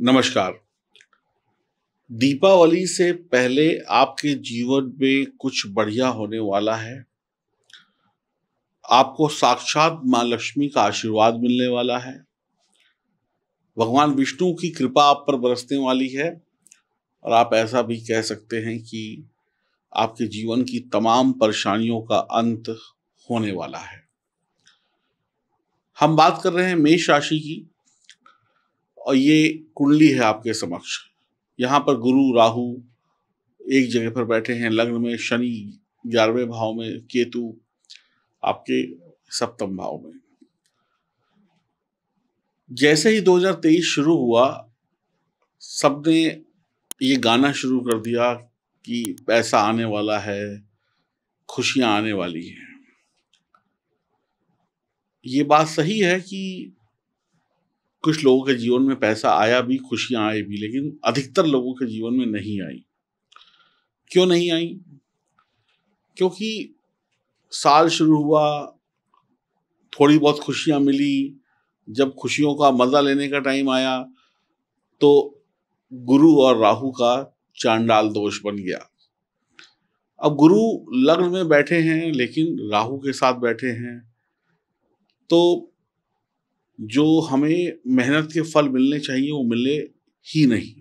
नमस्कार दीपावली से पहले आपके जीवन में कुछ बढ़िया होने वाला है आपको साक्षात मां लक्ष्मी का आशीर्वाद मिलने वाला है भगवान विष्णु की कृपा आप पर बरसने वाली है और आप ऐसा भी कह सकते हैं कि आपके जीवन की तमाम परेशानियों का अंत होने वाला है हम बात कर रहे हैं मेष राशि की और ये कुंडली है आपके समक्ष यहाँ पर गुरु राहु एक जगह पर बैठे हैं लग्न में शनि ग्यारहवें भाव में केतु आपके सप्तम भाव में जैसे ही 2023 शुरू हुआ सबने ये गाना शुरू कर दिया कि पैसा आने वाला है खुशियां आने वाली हैं ये बात सही है कि कुछ लोगों के जीवन में पैसा आया भी खुशियां आई भी लेकिन अधिकतर लोगों के जीवन में नहीं आई क्यों नहीं आई क्योंकि साल शुरू हुआ थोड़ी बहुत खुशियां मिली जब खुशियों का मज़ा लेने का टाइम आया तो गुरु और राहु का चांडाल दोष बन गया अब गुरु लग्न में बैठे हैं लेकिन राहु के साथ बैठे हैं तो जो हमें मेहनत के फल मिलने चाहिए वो मिले ही नहीं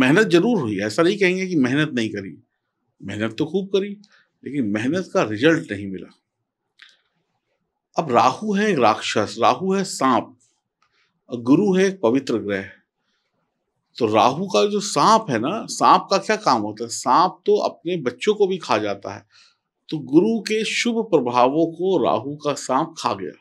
मेहनत जरूर हुई ऐसा नहीं कहेंगे कि मेहनत नहीं करी मेहनत तो खूब करी लेकिन मेहनत का रिजल्ट नहीं मिला अब राहु है राक्षस राहु है सांप गुरु है एक पवित्र ग्रह तो राहु का जो सांप है ना सांप का क्या काम होता है सांप तो अपने बच्चों को भी खा जाता है तो गुरु के शुभ प्रभावों को राहु का सांप खा गया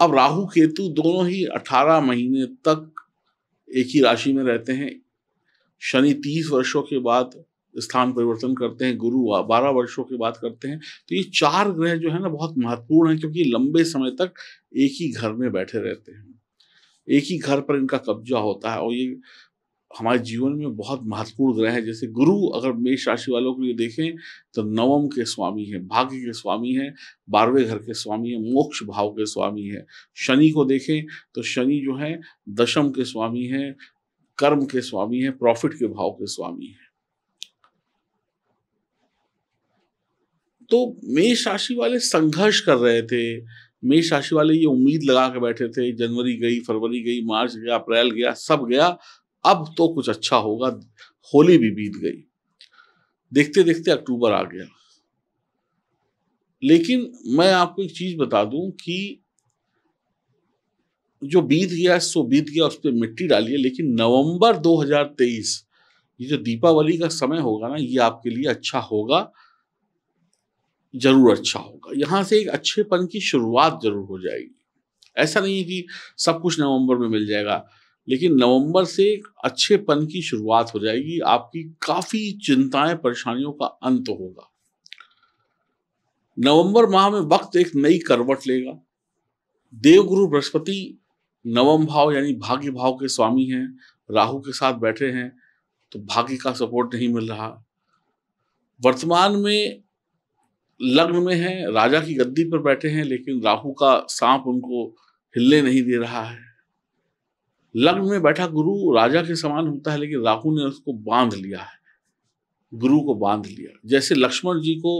अब राहु केतु दोनों ही 18 महीने तक एक ही राशि में रहते हैं शनि 30 वर्षों के बाद स्थान परिवर्तन करते हैं गुरु बारह वर्षों के बाद करते हैं तो ये चार ग्रह जो है ना बहुत महत्वपूर्ण है क्योंकि लंबे समय तक एक ही घर में बैठे रहते हैं एक ही घर पर इनका कब्जा होता है और ये हमारे जीवन में बहुत महत्वपूर्ण ग्रह है जैसे गुरु अगर मेष राशि वालों के लिए देखें तो नवम के स्वामी है भाग्य के स्वामी है बारहवें घर के स्वामी है मोक्ष भाव के स्वामी है शनि को देखें तो शनि जो है दशम के स्वामी है कर्म के स्वामी हैं प्रॉफिट के भाव के स्वामी है तो मेष राशि वाले संघर्ष कर रहे थे मेष राशि वाले ये उम्मीद लगा के बैठे थे जनवरी गई फरवरी गई मार्च गया अप्रैल गया सब गया अब तो कुछ अच्छा होगा होली भी बीत गई देखते देखते अक्टूबर आ गया लेकिन मैं आपको एक चीज बता दूं कि जो बीत गया सो बीत गया उस पर मिट्टी डालिए लेकिन नवंबर 2023 ये जो दीपावली का समय होगा ना ये आपके लिए अच्छा होगा जरूर अच्छा होगा यहां से एक अच्छेपन की शुरुआत जरूर हो जाएगी ऐसा नहीं है कि सब कुछ नवंबर में मिल जाएगा लेकिन नवंबर से अच्छे पन की शुरुआत हो जाएगी आपकी काफी चिंताएं परेशानियों का अंत होगा नवंबर माह में वक्त एक नई करवट लेगा देवगुरु बृहस्पति नवम भाव यानी भाग्य भाव के स्वामी हैं राहु के साथ बैठे हैं तो भाग्य का सपोर्ट नहीं मिल रहा वर्तमान में लग्न में है राजा की गद्दी पर बैठे हैं लेकिन राहु का सांप उनको हिलने नहीं दे रहा है लग्न में बैठा गुरु राजा के समान होता है लेकिन राहु ने उसको बांध लिया है गुरु को बांध लिया जैसे लक्ष्मण जी को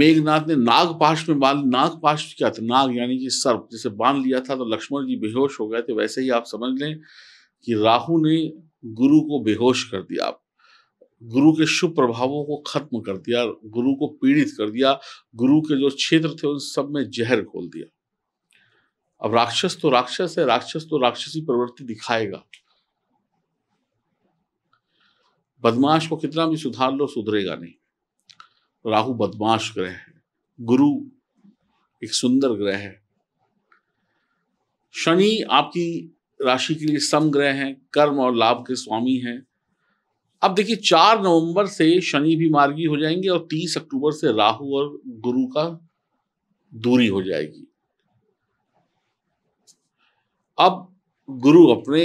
मेघनाथ ने नागपाश में बांध नागपाश क्या था नाग यानी कि सर्प जैसे बांध लिया था तो लक्ष्मण जी बेहोश हो गए थे वैसे ही आप समझ लें कि राहु ने गुरु को बेहोश कर दिया आप गुरु के शुभ प्रभावों को खत्म कर दिया गुरु को पीड़ित कर दिया गुरु के जो क्षेत्र थे उन सब में जहर खोल दिया अब राक्षस तो राक्षस है राक्षस तो राक्षसी प्रवृत्ति दिखाएगा बदमाश को कितना भी सुधार लो सुधरेगा नहीं राहु बदमाश ग्रह है गुरु एक सुंदर ग्रह है शनि आपकी राशि के लिए सम ग्रह है कर्म और लाभ के स्वामी हैं अब देखिए चार नवंबर से शनि भी मार्गी हो जाएंगे और तीस अक्टूबर से राहु और गुरु का दूरी हो जाएगी अब गुरु अपने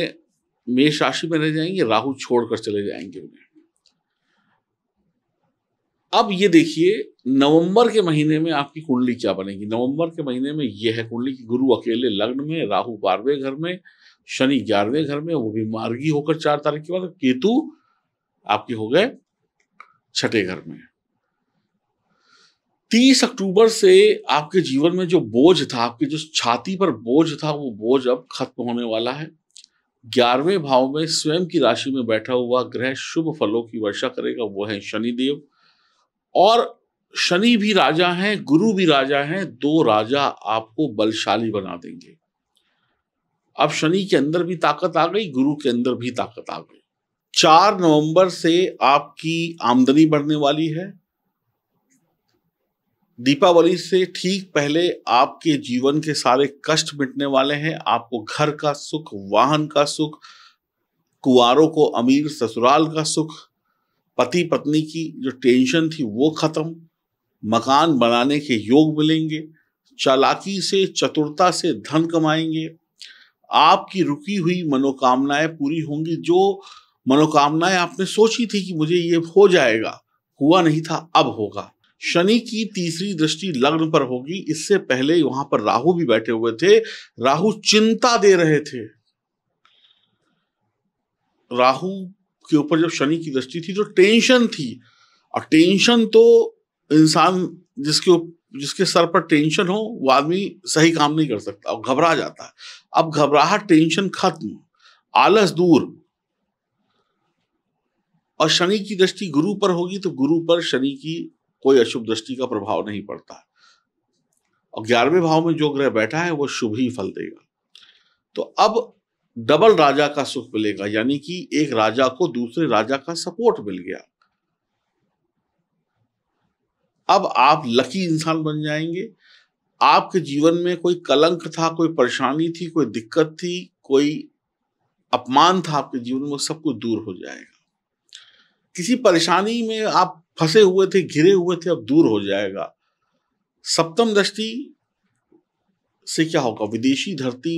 मेष राशि में रह जाएंगे राहु छोड़कर चले जाएंगे उन्हें अब ये देखिए नवंबर के महीने में आपकी कुंडली क्या बनेगी नवंबर के महीने में यह है कुंडली की गुरु अकेले लग्न में राहु बारहवें घर में शनि ग्यारहवें घर में वो भी मार्गी होकर चार तारीख के बाद केतु आपके हो गए छठे घर में तीस अक्टूबर से आपके जीवन में जो बोझ था आपके जो छाती पर बोझ था वो बोझ अब खत्म होने वाला है ग्यारहवें भाव में स्वयं की राशि में बैठा हुआ ग्रह शुभ फलों की वर्षा करेगा वो है शनिदेव और शनि भी राजा हैं गुरु भी राजा हैं दो राजा आपको बलशाली बना देंगे अब शनि के अंदर भी ताकत आ गई गुरु के अंदर भी ताकत आ गई चार नवंबर से आपकी आमदनी बढ़ने वाली है दीपावली से ठीक पहले आपके जीवन के सारे कष्ट मिटने वाले हैं आपको घर का सुख वाहन का सुख कुआरों को अमीर ससुराल का सुख पति पत्नी की जो टेंशन थी वो खत्म मकान बनाने के योग मिलेंगे चालाकी से चतुरता से धन कमाएंगे आपकी रुकी हुई मनोकामनाएं पूरी होंगी जो मनोकामनाएं आपने सोची थी कि मुझे ये हो जाएगा हुआ नहीं था अब होगा शनि की तीसरी दृष्टि लग्न पर होगी इससे पहले वहां पर राहु भी बैठे हुए थे राहु चिंता दे रहे थे राहु के ऊपर जब शनि की दृष्टि थी तो टेंशन थी और टेंशन तो इंसान जिसके जिसके सर पर टेंशन हो वो आदमी सही काम नहीं कर सकता और घबरा जाता है अब घबराहट टेंशन खत्म आलस दूर और शनि की दृष्टि गुरु पर होगी तो गुरु पर शनि की कोई अशुभ दृष्टि का प्रभाव नहीं पड़ता और ग्यारहवें भाव में जो ग्रह बैठा है वो शुभ ही फल देगा तो अब डबल राजा का सुख मिलेगा यानी कि एक राजा को दूसरे राजा का सपोर्ट मिल गया अब आप लकी इंसान बन जाएंगे आपके जीवन में कोई कलंक था कोई परेशानी थी कोई दिक्कत थी कोई अपमान था आपके जीवन में सब कुछ दूर हो जाएगा किसी परेशानी में आप फंसे हुए थे घिरे हुए थे अब दूर हो जाएगा सप्तम दृष्टि से क्या होगा विदेशी धरती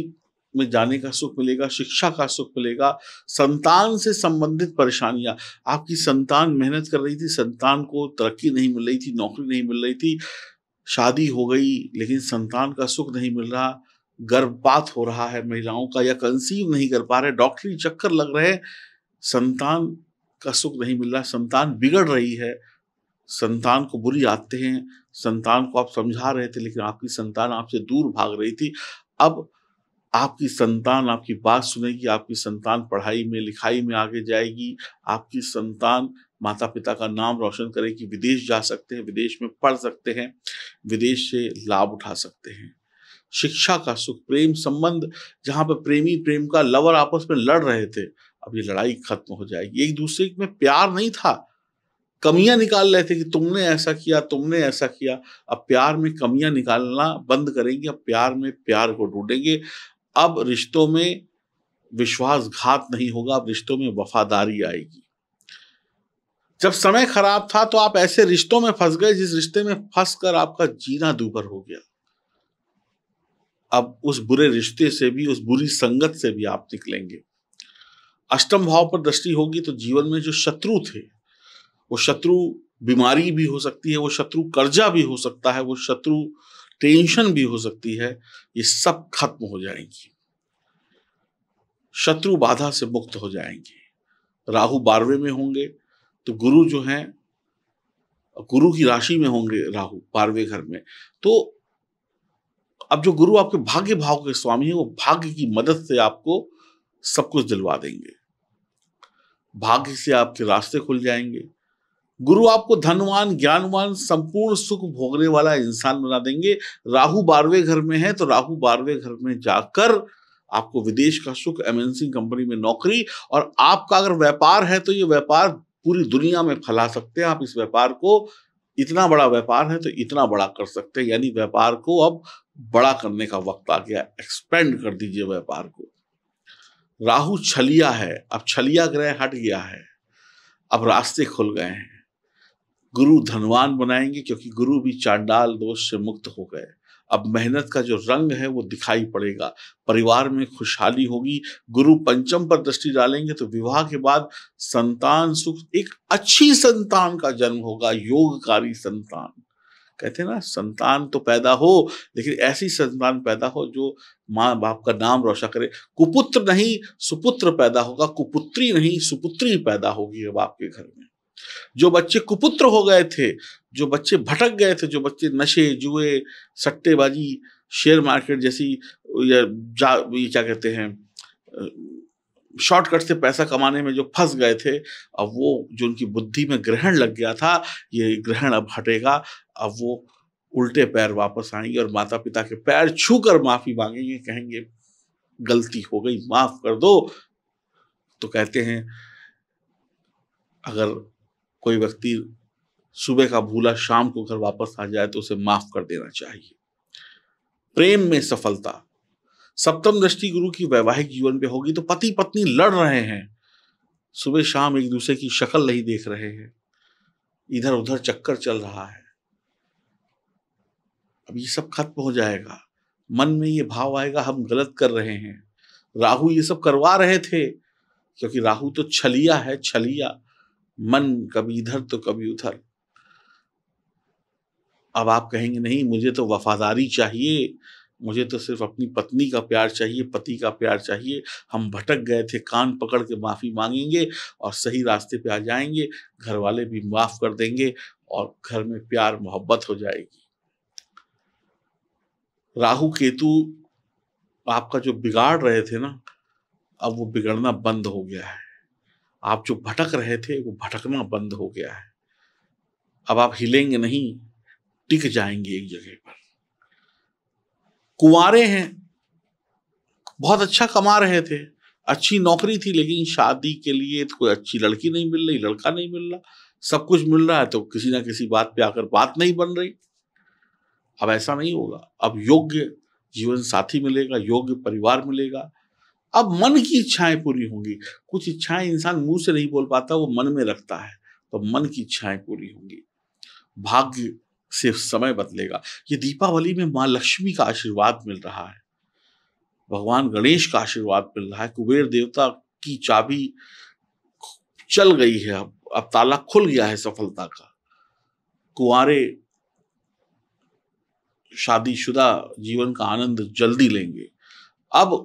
में जाने का सुख मिलेगा शिक्षा का सुख मिलेगा संतान से संबंधित परेशानियां आपकी संतान मेहनत कर रही थी संतान को तरक्की नहीं मिल रही थी नौकरी नहीं मिल रही थी शादी हो गई लेकिन संतान का सुख नहीं मिल रहा गर्भपात हो रहा है महिलाओं का या कंसीव नहीं कर पा रहे डॉक्टरी चक्कर लग रहे संतान का सुख नहीं मिल रहा संतान बिगड़ रही है संतान को बुरी आते हैं संतान को आप समझा रहे थे लेकिन आपकी संतान आपसे दूर भाग रही थी अब आपकी संतान आपकी बात सुनेगी आपकी संतान पढ़ाई में लिखाई में आगे जाएगी आपकी संतान माता पिता का नाम रोशन करेगी विदेश जा सकते हैं विदेश में पढ़ सकते हैं विदेश से लाभ उठा सकते हैं शिक्षा का सुख प्रेम संबंध जहाँ पर प्रेमी प्रेम का लवर आपस में लड़ रहे थे अब ये लड़ाई खत्म हो जाएगी एक दूसरे में प्यार नहीं था कमियां निकाल रहे थे कि तुमने ऐसा किया तुमने ऐसा किया अब प्यार में कमियां निकालना बंद करेंगे अब प्यार में प्यार को ढूंढेंगे अब रिश्तों में विश्वासघात नहीं होगा अब रिश्तों में वफादारी आएगी जब समय खराब था तो आप ऐसे रिश्तों में फंस गए जिस रिश्ते में फंस कर आपका जीना दूभर हो गया अब उस बुरे रिश्ते से भी उस बुरी संगत से भी आप निकलेंगे अष्टम भाव पर दृष्टि होगी तो जीवन में जो शत्रु थे वो शत्रु बीमारी भी हो सकती है वो शत्रु कर्जा भी हो सकता है वो शत्रु टेंशन भी हो सकती है ये सब खत्म हो जाएंगी शत्रु बाधा से मुक्त हो जाएंगे राहु बारहवें में होंगे तो गुरु जो है गुरु की राशि में होंगे राहु बारहवें घर में तो अब जो गुरु आपके भाग्य भाव के स्वामी है वो भाग्य की मदद से आपको सब कुछ दिलवा देंगे भाग्य से आपके रास्ते खुल जाएंगे गुरु आपको धनवान ज्ञानवान संपूर्ण सुख भोगने वाला इंसान बना देंगे राहु बारहवें घर में है तो राहु बारहवें घर में जाकर आपको विदेश का सुख एमएनसी कंपनी में नौकरी और आपका अगर व्यापार है तो ये व्यापार पूरी दुनिया में फैला सकते हैं आप इस व्यापार को इतना बड़ा व्यापार है तो इतना बड़ा कर सकते हैं यानी व्यापार को अब बड़ा करने का वक्त आ गया एक्सपेंड कर दीजिए व्यापार को राहु छलिया है अब छलिया ग्रह हट गया है अब रास्ते खुल गए हैं गुरु धनवान बनाएंगे क्योंकि गुरु भी चांडाल दोष से मुक्त हो गए अब मेहनत का जो रंग है वो दिखाई पड़ेगा परिवार में खुशहाली होगी गुरु पंचम पर दृष्टि डालेंगे तो विवाह के बाद संतान सुख एक अच्छी संतान का जन्म होगा योगकारी संतान कहते हैं ना संतान तो पैदा हो लेकिन ऐसी संतान पैदा हो जो माँ बाप का नाम रोशन करे कुपुत्र नहीं सुपुत्र पैदा होगा कुपुत्री नहीं सुपुत्री पैदा होगी बाप के घर में जो बच्चे कुपुत्र हो गए थे जो बच्चे भटक गए थे जो बच्चे नशे जुए सट्टेबाजी शेयर मार्केट जैसी या जा ये क्या कहते हैं शॉर्टकट से पैसा कमाने में जो फंस गए थे अब वो जो उनकी बुद्धि में ग्रहण लग गया था ये ग्रहण अब हटेगा अब वो उल्टे पैर वापस आएंगे और माता पिता के पैर छू माफी मांगेंगे कहेंगे गलती हो गई माफ कर दो तो कहते हैं अगर कोई व्यक्ति सुबह का भूला शाम को घर वापस आ जाए तो उसे माफ कर देना चाहिए प्रेम में सफलता सप्तम दृष्टि गुरु की वैवाहिक जीवन पे होगी तो पति पत्नी लड़ रहे हैं सुबह शाम एक दूसरे की शक्ल नहीं देख रहे हैं इधर उधर चक्कर चल रहा है अब ये सब खत्म हो जाएगा मन में ये भाव आएगा हम गलत कर रहे हैं राहु ये सब करवा रहे थे क्योंकि राहु तो छलिया है छलिया मन कभी इधर तो कभी उधर अब आप कहेंगे नहीं मुझे तो वफादारी चाहिए मुझे तो सिर्फ अपनी पत्नी का प्यार चाहिए पति का प्यार चाहिए हम भटक गए थे कान पकड़ के माफ़ी मांगेंगे और सही रास्ते पे आ जाएंगे घर वाले भी माफ़ कर देंगे और घर में प्यार मोहब्बत हो जाएगी राहु केतु आपका जो बिगाड़ रहे थे ना अब वो बिगड़ना बंद हो गया है आप जो भटक रहे थे वो भटकना बंद हो गया है अब आप हिलेंगे नहीं टिक जाएंगे एक जगह पर कुंवारे हैं बहुत अच्छा कमा रहे थे अच्छी नौकरी थी लेकिन शादी के लिए तो कोई अच्छी लड़की नहीं मिल रही लड़का नहीं मिल रहा सब कुछ मिल रहा है तो किसी ना किसी बात पे आकर बात नहीं बन रही अब ऐसा नहीं होगा अब योग्य जीवन साथी मिलेगा योग्य परिवार मिलेगा अब मन की इच्छाएं पूरी होंगी कुछ इच्छाएं इंसान मुंह से नहीं बोल पाता वो मन में रखता है तो मन की इच्छाएं पूरी होंगी भाग्य सिर्फ समय बदलेगा ये दीपावली में माँ लक्ष्मी का आशीर्वाद मिल रहा है भगवान गणेश का आशीर्वाद मिल रहा है कुबेर देवता की चाबी चल गई है अब अब ताला खुल गया है सफलता का कुआरे शादीशुदा जीवन का आनंद जल्दी लेंगे अब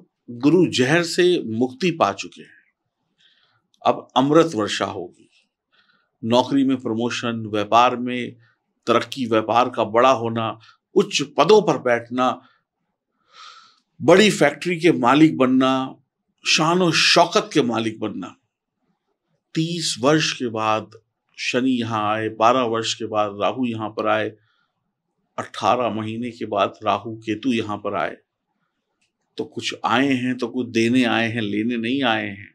गुरु जहर से मुक्ति पा चुके हैं अब अमृत वर्षा होगी नौकरी में प्रमोशन व्यापार में तरक्की व्यापार का बड़ा होना उच्च पदों पर बैठना बड़ी फैक्ट्री के मालिक बनना शान और शौकत के मालिक बनना तीस वर्ष के बाद शनि यहाँ आए बारह वर्ष के बाद राहु यहां पर आए अठारह महीने के बाद राहु केतु यहाँ पर आए तो कुछ आए हैं तो कुछ देने आए हैं लेने नहीं आए हैं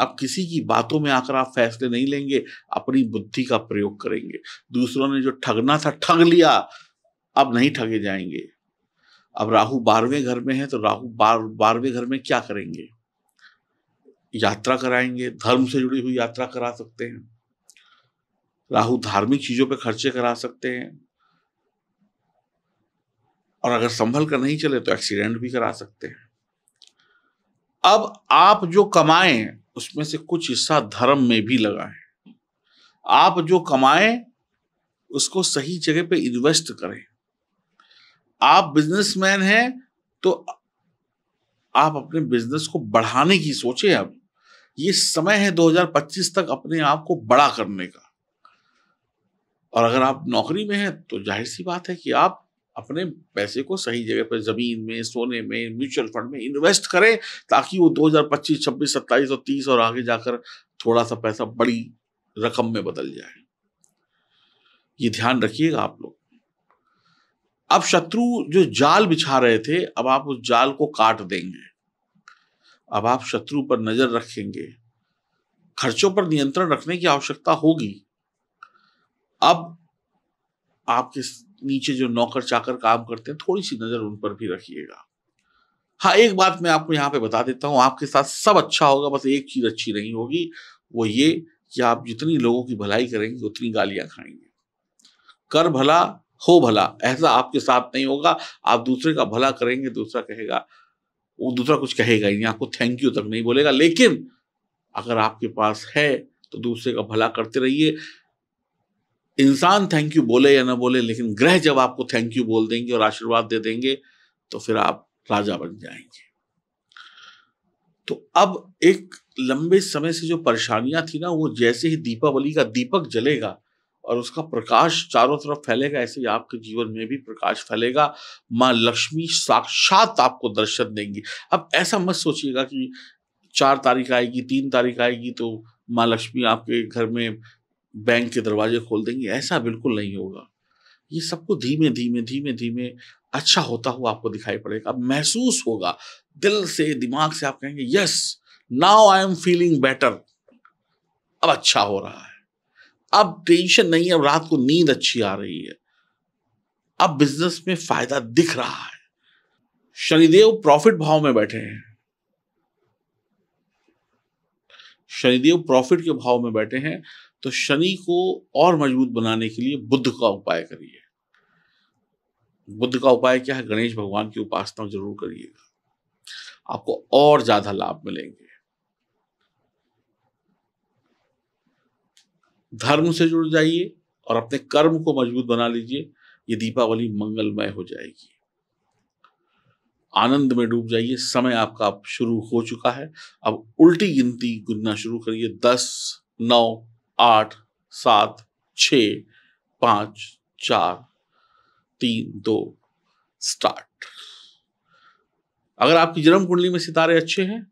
अब किसी की बातों में आकर आप फैसले नहीं लेंगे अपनी बुद्धि का प्रयोग करेंगे दूसरों ने जो ठगना था ठग लिया अब नहीं ठगे जाएंगे अब राहु बारहवें घर में है तो राहु बार बारहवें घर में क्या करेंगे यात्रा कराएंगे धर्म से जुड़ी हुई यात्रा करा सकते हैं राहु धार्मिक चीजों पर खर्चे करा सकते हैं और अगर संभल कर नहीं चले तो एक्सीडेंट भी करा सकते हैं अब आप जो कमाएं उसमें से कुछ हिस्सा धर्म में भी लगाएं आप जो कमाएं उसको सही जगह पे इन्वेस्ट करें आप बिजनेसमैन हैं तो आप अपने बिजनेस को बढ़ाने की सोचें अब ये समय है 2025 तक अपने आप को बड़ा करने का और अगर आप नौकरी में हैं तो जाहिर सी बात है कि आप अपने पैसे को सही जगह पर जमीन में सोने में म्यूचुअल फंड में इन्वेस्ट करें ताकि वो 2025 26 27 और 30 और आगे जाकर थोड़ा सा पैसा बड़ी रकम में बदल जाए ये ध्यान रखिएगा आप लोग अब शत्रु जो जाल बिछा रहे थे अब आप उस जाल को काट देंगे अब आप शत्रु पर नजर रखेंगे खर्चों पर नियंत्रण रखने की आवश्यकता होगी अब आपके नीचे जो नौकर चाकर काम करते हैं थोड़ी सी नजर उन पर भी रखिएगा हाँ एक बात मैं आपको यहाँ पे बता देता हूँ आपके साथ सब अच्छा होगा बस एक चीज अच्छी नहीं होगी वो ये कि आप जितनी लोगों की भलाई करेंगे उतनी गालियां खाएंगे कर भला हो भला ऐसा आपके साथ नहीं होगा आप दूसरे का भला करेंगे दूसरा कहेगा वो दूसरा कुछ कहेगा ही नहीं आपको थैंक यू तक नहीं बोलेगा लेकिन अगर आपके पास है तो दूसरे का भला करते रहिए इंसान थैंक यू बोले या ना बोले लेकिन ग्रह जब आपको थैंक यू बोल देंगे और आशीर्वाद दे देंगे तो फिर आप राजा बन जाएंगे तो अब एक लंबे समय से जो परेशानियां थी ना वो जैसे ही दीपावली का दीपक जलेगा और उसका प्रकाश चारों तरफ फैलेगा ऐसे ही आपके जीवन में भी प्रकाश फैलेगा माँ लक्ष्मी साक्षात आपको दर्शन देंगी अब ऐसा मत सोचिएगा कि चार तारीख आएगी तीन तारीख आएगी तो माँ लक्ष्मी आपके घर में बैंक के दरवाजे खोल देंगे ऐसा बिल्कुल नहीं होगा ये सबको धीमे धीमे धीमे धीमे अच्छा होता हुआ आपको दिखाई पड़ेगा महसूस होगा दिल से दिमाग से आप कहेंगे yes now I am feeling better अब अच्छा हो रहा है अब टेंशन नहीं है अब रात को नींद अच्छी आ रही है अब बिजनेस में फायदा दिख रहा है शनिदेव प्रॉफिट भाव में बैठे हैं शनिदेव प्रॉफिट के भाव में बैठे हैं तो शनि को और मजबूत बनाने के लिए बुद्ध का उपाय करिए बुद्ध का उपाय क्या है गणेश भगवान की उपासना जरूर करिएगा आपको और ज्यादा लाभ मिलेंगे धर्म से जुड़ जाइए और अपने कर्म को मजबूत बना लीजिए ये दीपावली मंगलमय हो जाएगी आनंद में डूब जाइए समय आपका शुरू हो चुका है अब उल्टी गिनती गुनना शुरू करिए दस नौ आठ सात छ पाँच चार तीन दो स्टार्ट अगर आपकी जन्म कुंडली में सितारे अच्छे हैं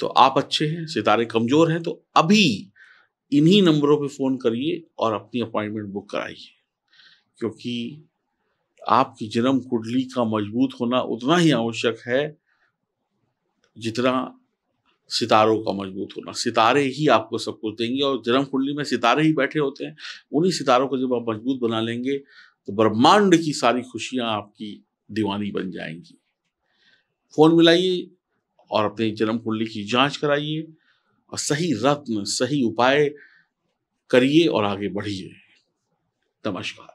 तो आप अच्छे हैं सितारे कमजोर हैं तो अभी इन्हीं नंबरों पे फोन करिए और अपनी अपॉइंटमेंट बुक कराइए क्योंकि आपकी जन्म कुंडली का मजबूत होना उतना ही आवश्यक है जितना सितारों का मजबूत होना सितारे ही आपको सब कुछ देंगे और जन्म कुंडली में सितारे ही बैठे होते हैं उन्हीं सितारों को जब आप मजबूत बना लेंगे तो ब्रह्मांड की सारी खुशियां आपकी दीवानी बन जाएंगी फोन मिलाइए और अपने जन्म कुंडली की जांच कराइए और सही रत्न सही उपाय करिए और आगे बढ़िए नमस्कार